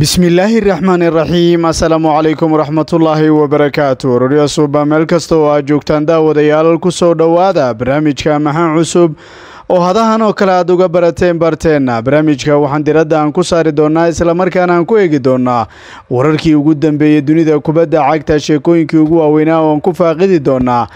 bismillaahi raxmaani raxiim assalaamu calaykum waraxmatullaahi wabarakaatu rorya suuba meel kasta oo aad joogtaan daawadayaal ku soo dhowaada barnaamijka maxaan cusub oo hadahan oo kale aad uga barateen barteenna barnaamijka waxaan diradda aan ku saari doonnaa islamarkaana aan ku eegi doonnaa wararkii ugu dambeeyey dunida kubadda cagta sheekooyinkii ugu waaweynaa oo aan ku faaqidi doonnaa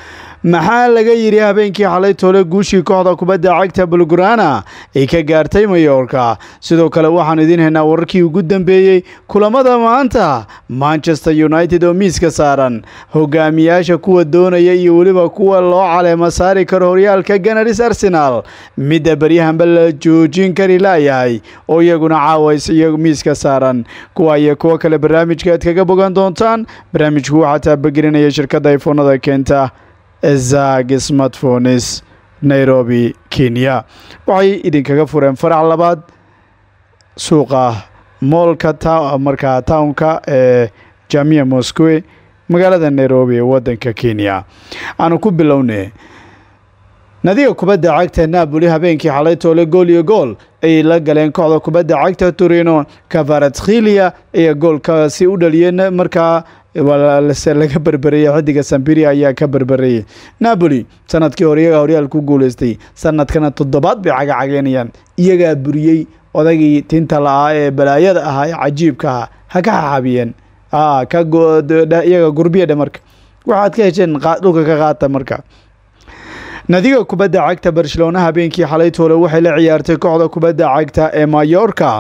maxaa laga yidhi habeenkii xalay toole guushii kooxda kubadda cagta bulgurana ay ka gaartay mayoorka sidoo kale waxaan idiin haynaa wararkii ugu dambeeyey kulamada maanta manchester united oo miiska saaran hogaamiyaasha kuwa doonaya iyo weliba kuwa loo caleema saari karo horyaalka ganaris arsenaal midda baryahanba la joojin kari laayahay oo iyaguna caaways iyo miiska saaran kuwa iyo kuwo kale barnaamijka aad kaga bogan doontaan barnaamijku waxaa taabagelinaya shirkadda ifoonada keenta zag smartphones nairobi kenya waxay idinkaga fureen farac labaad suuqa moolka markaa townka ee jamia moscowe magaalada nairobi ee wadanka kenya aanu ku bilownay nadiga kubadda cagta naboli habeenkii xalay toole gool iyo gool ayay la galeen kooxda kubadda cagta torino kavaratkhiliya ayaa goolkaasi u dhaliyeen markaa lse laga berbereyey xidiga sambiria ayaa ka berbereyey napoli sanadkii hore iyagaa horyaal ku guuleystay sanadkana toddobaad bay cagacageynayaan iyagaa buriyey odagii tinta la-aa ee balaayada ahaa ee cajiibka ahaa ha ka xaxabiyeen iyaga gurbiya dhamarka waxaad ka hesheen dhulka ka qaata marka nadiga kubadda cagta barcelona habeenkii xalay toole waxay la ciyaartay kooxda kubadda cagta ee mayorka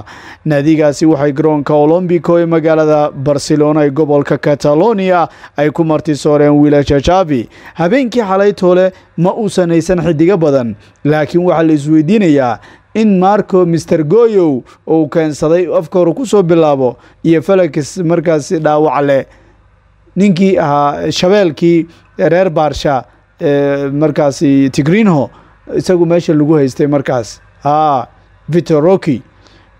nadigaasi waxay garoonka olombico ee magaalada barcelona ee gobolka catalonia ay ku marti sooreen wiilasha javi habeenkii xalay toole ma uusan haysan xidigo badan laakiin waxaa la isweydiinayaa in marco mister goyow uu keensaday afka hore ku soo bilaabo iyo falax markaasi dhaawac leh ninkii ahaa shabeelkii reer baarsha markaasi tigrinho isagu meesha lagu haystay markaas a vitor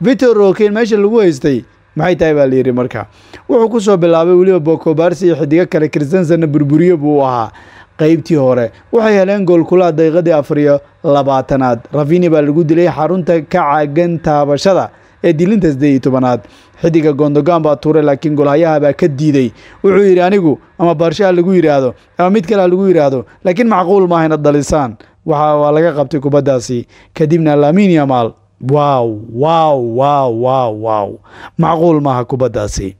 vitorokin meesha lagu haystay maxay tahay baa layidhi marka wuxuu ku soo bilaabay weliba bokobarsi iyo xidigo kale kristansanna burburiye buu ahaa qaybtii hore waxay heleen gool goolkulaha daqiiqadii afariyo labaatanaad ravini baa lagu dilay xarunta ka caagan taabashada ee dilinta sideed iyo tobanaad xidiga gondogan baa tuuray laakiin golhayahabaa ka diiday wuxuu yidhi anigu ama baarshaha lagu yiraahdo ama mid kale lagu yiraahdo laakiin macquul maahayna dalisaan waxa waa laga qabtay kubadaasi kadibna laamin yamaal waaw waaw waaw waaw waaw macquul maaha kubaddaasi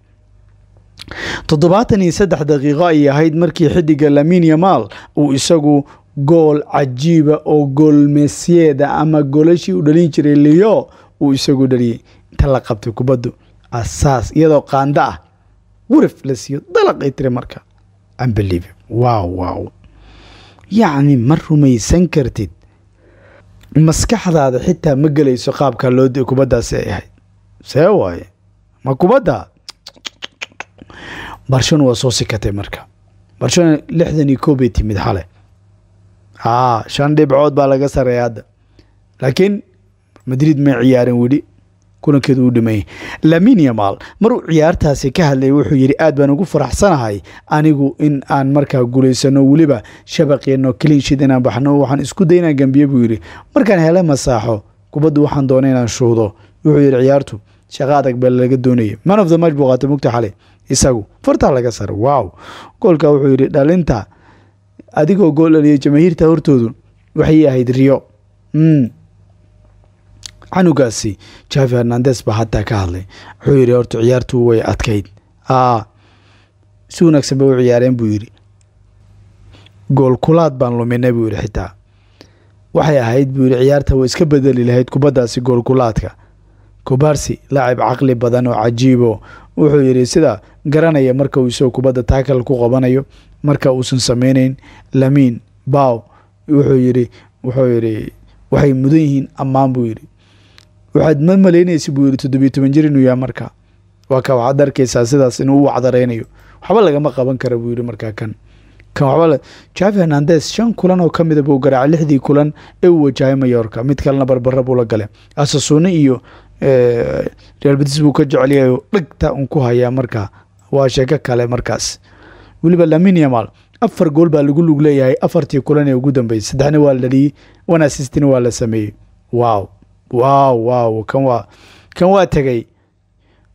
toddobaatan iyo saddex daqiiqo ay ahayd markii xidiga lamin yamaal uu isagu gool cajiiba ah oo gool goolmeesyeeda ama golashii u dhalin jiray liyo uu isagu dhaliyey inta la qabtay kubaddu asaas iyadoo qaando ah warif la siiyo dalaqay tiri marka ambaliive waaw waaw yacni ma rumaysan kartid maskaxdaada xitaa ma gelayso qaabka loo kubaddaasi ay ahayd see waaye ma kubadda barshona waa soo sikatay marka barshona lixdan iyo koobay timid xale aa shan dhibcood baa laga sareeya hadda laakiin madrid may ciyaarin weli kulankeedu uu dhameeyey lamin yamal maruu ciyaartaasi ka hadlayay wuxuu yidhi aad baan ugu faraxsanahay anigu in aan markaa guulaysano weliba shabaqeenno keliinshid inaan baxno waxaan isku day gambiye buu yidhi markaan hele masaaxo kubaddu waxaan doonay inaan shuudo wuxuu yidhi ciyaartu shaqo adag baa laga doonayay man of the match buu qaatay mugta xali isagu fartaa laga sara waaw goolka wuxuu yidhi dhalinta adigoo gool dhaliyay jamaahiirta hortoodu waxay ahayd riyo hmm canugaasi javi hernandes baa haddaa ka hadlay wuxuu yidhi horta ciyaartu way adkayd aa si wanaagsan bay u ciyaareen buu yidhi gool kulaad baan luminay buu yidhi xitaa waxay ahayd buu yidhi ciyaarta way iska bedeli lahayd kubaddaasi goolkulaadka kubaarsi laacib caqli badan oo cajiibo wuxuu yidhi sida garanaya marka uu isagoo kubadda taakal ku qabanayo marka uusan sameyneyn lamiin baaw wuxuu yidhi wuxuu yidhi waxay mudan yihiin ammaan buu yidhi waxaad ma malaynaysa buu yiri toddobiyo toban jir inuu yaha marka waa ka waxaad arkaysaa sidaas inuu u cdaraynayo waxba lagama qaban kara buu yidhi markaa kan jaafi hanandes shan kulan oo kamida buu garaacay lixdii kulan ee uu wajahay mayoorka mid kalena barbara buu la galay asasuune iyo eh, real badis buu ka jecelyahay dhagta un ku hayaa markaa waa sheeko kale markaas weliba lamin yamal afar gool baa lagu lug leeyahay afartii kulan ee ugu dambeysay saddexna waa la dhaliyey one assistina waa la sameeyey wow waaw waaw kan waa kan waa tegey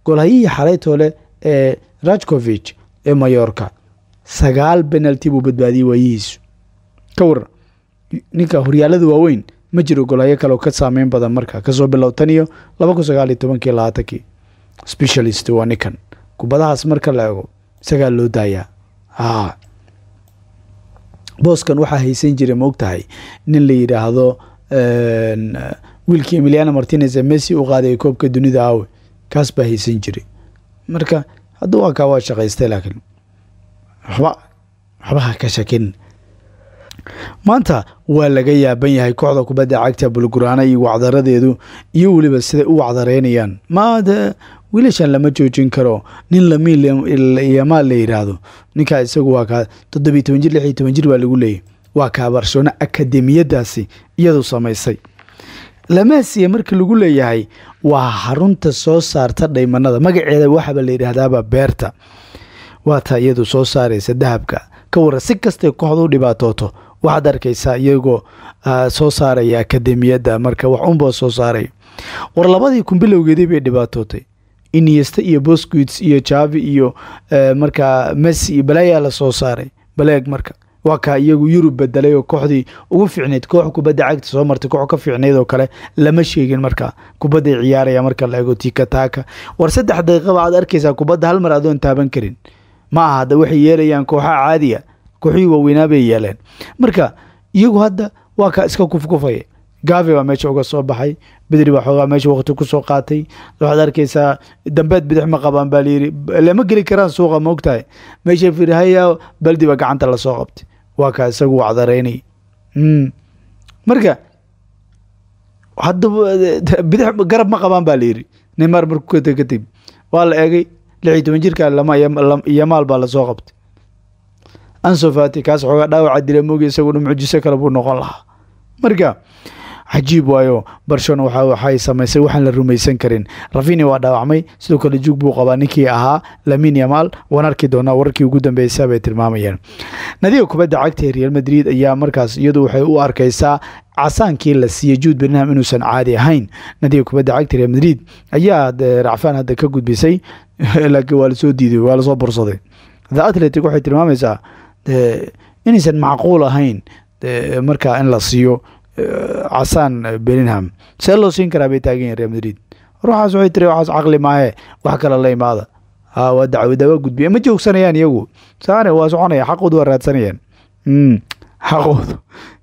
golahihii xalaytoole ee rajkovich ee mayorka sagaal penalty buu badbaadiyey waayihiisu ka waran ninka horyaalada waaweyn ma jiro golahyo kale oo ka saameyn badan marka kasoo bilow tan iyo laba kun sagaal iyo tobankii labaatankii specialist waa ninkan kubadahaas marka la ego isagaa loo daayaa a booskan waxaa haysan jiray ma ogtahay nin la yidhaahdo wiilkii emiliano martinez ee messi u qaaday koobka dunida aawe kaas baa haysan jiray marka hadda waa kaa shaqaystay laakiin waxba waxba ka shakin maanta waa laga yaaban yahay kooxda kubadda cagta bulguraana iyo wacdaradeedu iyo waliba sida u wacdareynayaan maada wiilashan lama joojin karo nin lamiilyamaa la yidhaahdo ninkaa isagu waa kaa toddobiyo toban jir lix jir baa lagu leeyay waa kaa barcelona akademiyadaasi iyadu samaysay lamahasiya marka lagu leeyahay waa harunta soo saarta dhaymanada magaceeda waxaa la yidhaahdaaba beerta waataa iyadu soo saaraysa dahabka ka waran si kastay kooxdu dhibaatooto waxaad arkaysaa iyagoo ah, soo saaraya akademiyada marka wax unboo soo saaraya war labadii kun kumbilowgeedii bay dhibaatootay iniesta iyo bosquits iyo javi iyo eh, markaa messi iyo balaayaa la soo saaray baleeg marka waka kaa iyagu yurub bedelay oo kooxdii ugu fiicneyd koox kubadda cagta soo martay koox ka fiicneyd oo kale lama sheegin marka kubadday ciyaaraya marka la ego tikataaka war saddex daqiiqaba aad arkaysaa kubadda hal mar adoon taaban karin ma aha hadda waxay yeelayaan kooxaha caadiya kooxihii waaweynaa bay yeeleen marka iyagu hadda waa kaa iska kufkufaya gaafi baa meesha uga soo baxay bidri baa xoogaa meesha wakti ku soo qaatay waxaad arkaysaa dambeed bidix ma qabaan baa lama geli karaan suuqa moogtahay meesha firhaya baldiba gacanta lasoo qabtay waa kaa isagu wacdareynay hmm. marka bidix garab ma qabaan baa la yidhi neymaar markuu kata kadib waa la eegay lix toban jirka lama yamaal baa lasoo qabtay ansofati kaas xogaa dhaawaca dila moogi isagu mucjiso kale buu noqon lahaa marka cajiib waayo barshona waxay samaysay waxaan la rumaysan karin rafini waa dhaawacmay sidoo kale juug buu qabaa ninkii ahaa lamin yamaal waan arki doonaa wararkii ugu dambeeysa bay tilmaamayeen nadiga kubadda cagta ee real madrid ayaa markaas iyadu waxay u arkaysaa casaankii la siiyey juud birnaham inuusan caadi ahayn nadiga kubadda cagta real madrid ayaa racfaan hadda ka gudbisay laakiin waa lasoo diiday waa lasoo bursaday the atletic waxay tilmaamaysaa inaysan macquul ahayn markaa in la siiyo casaan eh, eh, beningham see loo siin karaa bay taagan yahin real madrid ruuxaas waxay tiri waxaas caqli maahe wax kale la imaada ha ah, waa dacwadawa gudbiya ma joogsanayaan iyagu saane waa soconaya xaqoodu waa raadsanayaan hmm, xaqoodu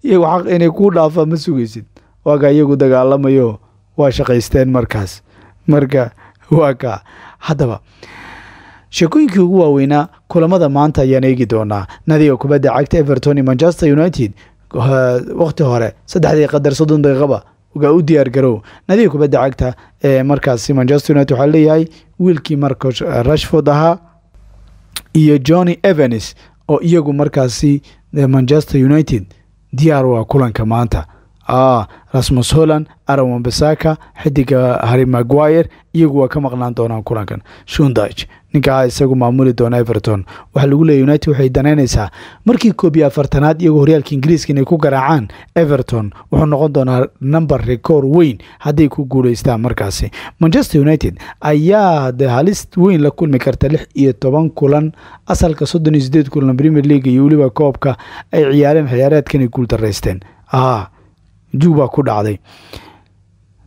iyagu xaq inay kuu dhaafaa ma sugaysid waakaa iyagu dagaalamayo waa shaqaysteen markaas marka waa kaa haddaba sheekooyinkii ugu waaweynaa kulamada maanta ayaan eegi doonaa nadiga kubadda cagta everton iyo manchester united waqti hore saddexdii qadar soddon daqiiqaba gaa u diyaar diyaargarow nadiif kubadda cagta ee markaasi manchester united waxaa leeyahay wiilkii marcos rashford ahaa iyo johnny evans oo iyagu markaasi manchester united diyaar waa ah kulanka maanta rasmus holland arawan basaka xidiga harry maguire iyagu waa ka maqnaan doonaan kulankan shundage ninkaa ah isagu maamuli doona everton waxaa lagu leeyay united waxay danaynaysaa markii koob iyo afartanaad iyagoo horyaalka ingiriiska inay ku garaacaan everton wuxuu noqon doonaa number rekoor weyn hadday ku guuleystaan markaasi manchester united ayaa de halis weyn la kulmi karta lix iyo toban kulan asalka soddon iyo sideed kulan premier league iyo weliba koobka ay ciyaareen xiyaareedkan ay guul daraysteen juba ku dhacday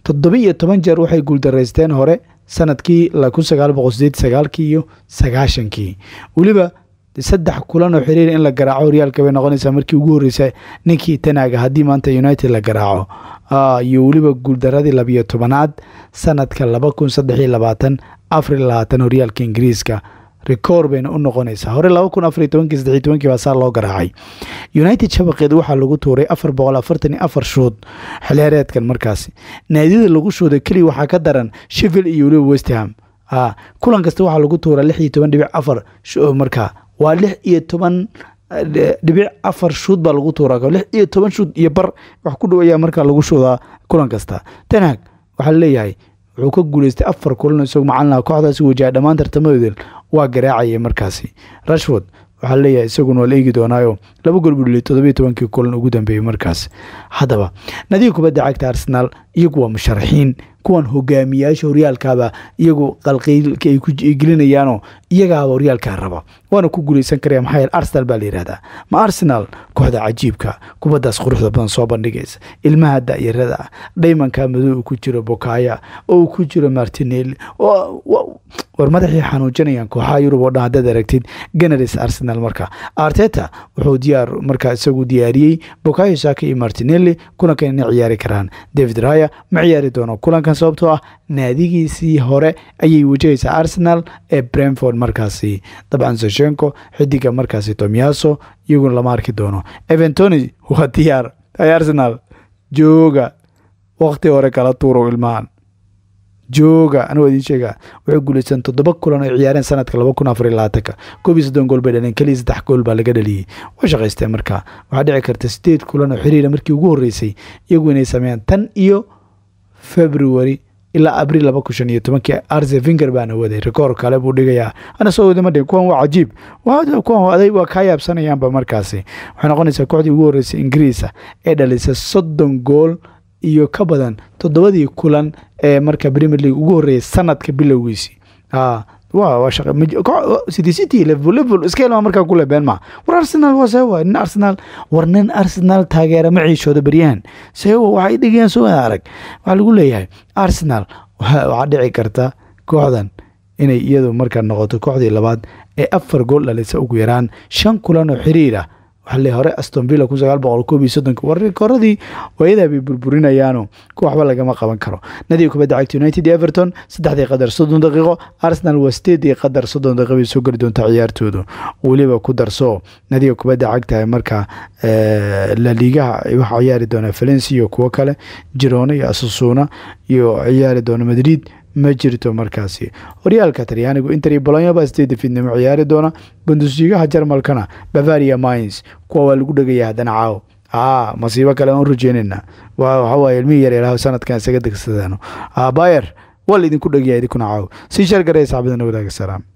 toddoba iyo toban jeer waxay guuldaraysteen hore sanadkii kii iyo sagaashankii weliba saddex kulanoo xiriir in la garaaco horyaalka bay noqonaysaa markii ugu horreysay ninkii tanaaga haddii maanta united la garaaco ah, iyo weliba guuldaradii labiyo tobanaad sanadka laba kun saddex iyo labaatan afri horyaalka ingiriiska rekoor bayna u noqonaysaa hore laba kun afariyo tobankii saddexiyo tobankii baa loo garaacay united shabaqeed waxaa lagu tuuray afar boqol afartan iyo afar shood xilheereedkan markaasi naadiyada lagu shooday keliya waxaa ka daran shevil iyo weliba westham kulan kasta waxaa lagu tuuraa lix iyo toban dhibic afar markaa waa lix iyo toban dhibic afar shuud eh, baa lagu tuuraa lix iyo toban shuud iyo bar wax ku dhow ayaa markaa lagu shoodaa kulan kasta tanaag waxaa laleeyahay wuxuu ka guuleystay afar kulan isagoo macalin kooxdaasi wajaha dhammaan tartamadooda waa garaacayay markaasi rashford waxaa leeyahay isaguna waa la eegi doonaayo laba golbudhili toddobiyo tobankii kulan ugu dambeeyey markaas haddaba nadiir kubadda cagta arsenaal iyagu waa musharaxiin kuwan hogaamiyaasha horyaalkaaba iyagu qalqaylka ay ku gelinayaanoo iyagaaba horyaalkaa raba waana ku guuleysan karaya maxaa yael arsenal baa la yihahdaa ma arsenal kooxda cajiibka kubaddaas quruxda badan soo bandhigaysa ilmaha da'yarada dhaymanka madow uu ku jiro bokaya oo uu ku jiro martinel war madaxii xanuujinayaan kooxaha yurub oo dhan haddaad aragtid genaris arsenal marka arteta wuxuu diyaar markaa isagu diyaariyey bokayo saaka iyo martinelli kulankan inay ciyaari karaan david raya ma ciyaari doono kulankan markaa sababtoo ah naadigiisii hore ayay wajahaysaa arsenal ee brenford markaasi dabcan seshenko xidiga markaasi tomyaso iyaguna lama arki doono eventoni waa diyaar arsenal jooga wakti hore kala tuuro ilmahan jooga anigoo idiin sheegaa waxay guuleysteen toddoba kulan ay ciyaareen sanadka laba kun afar iyo labaatanka koob iyo soddon gool bay dhaleen keliya saddex gool baa laga dhaliyey waa shaqaysteen marka waxaa dhici karta sideed kulan oo xiriira ah markii ugu horreysay iyagu inay sameeyaan tan iyo februari ilaa abriil laba kun shan iyo tobankii arze finger baana waday rekoor kale buu dhigayaa ana soo waday wadamadhe kuwan waa cajiib kuwan aday waa kaa yaabsanayaanba markaasi waxay noqonaysaa kooxdii ugu horreysay ingiriisa ee dhalisa soddon gool iyo ka badan toddobadii kulan ee marka premier league ugu horreeyay sanadka bilowgiisii city level iskahel markaa kule been ma war arsenal waa sewa nin arsenal war nin arsenal taageera ma ciishooda beryahan sewa waxay dhigeen soo arag waxaa lagu leeyahay arsenal waxaa dhici karta kooxdan inay iyadu markaa noqoto kooxdii labaad ee afar gool dhalisa ugu yaraan shan kulan oo xiriir ah xilli hore aston villa kun sagaal boqol koob iyo soddonka warikoradii waayadaa bay burburinayaano ku waxba lagama qaban karo nadiga kubadda cagta united iyo everton saddexdii qadar soddon daqiiqo arsenal waa sideeddii qadar soddon daqiiqo soo gali doontaa ciyaartoodu waliba ku darso nadiga kubada cagta marka eh, laliigaha ay waxaa ciyaari doonaa valencia iyo kuwo kale jirona iyo asasuuna iyo ciyaari doona madrid ma jirto markaasi horyaalka talyaanigu inter iyo bolonyaba sidee dafiidnimo ciyaari doona bundusjiigaha jarmalkana bavaria mines kuwa waa lagu dhegaya haddana caaw a masiibo kale aan rajeynayna waxawaaye ilmihii yaryaraha sanadkan isaga degsadaan bayer waa la laidinku dhegayaa idinkuna caaw si shargarey saxbadana wadaaga salaam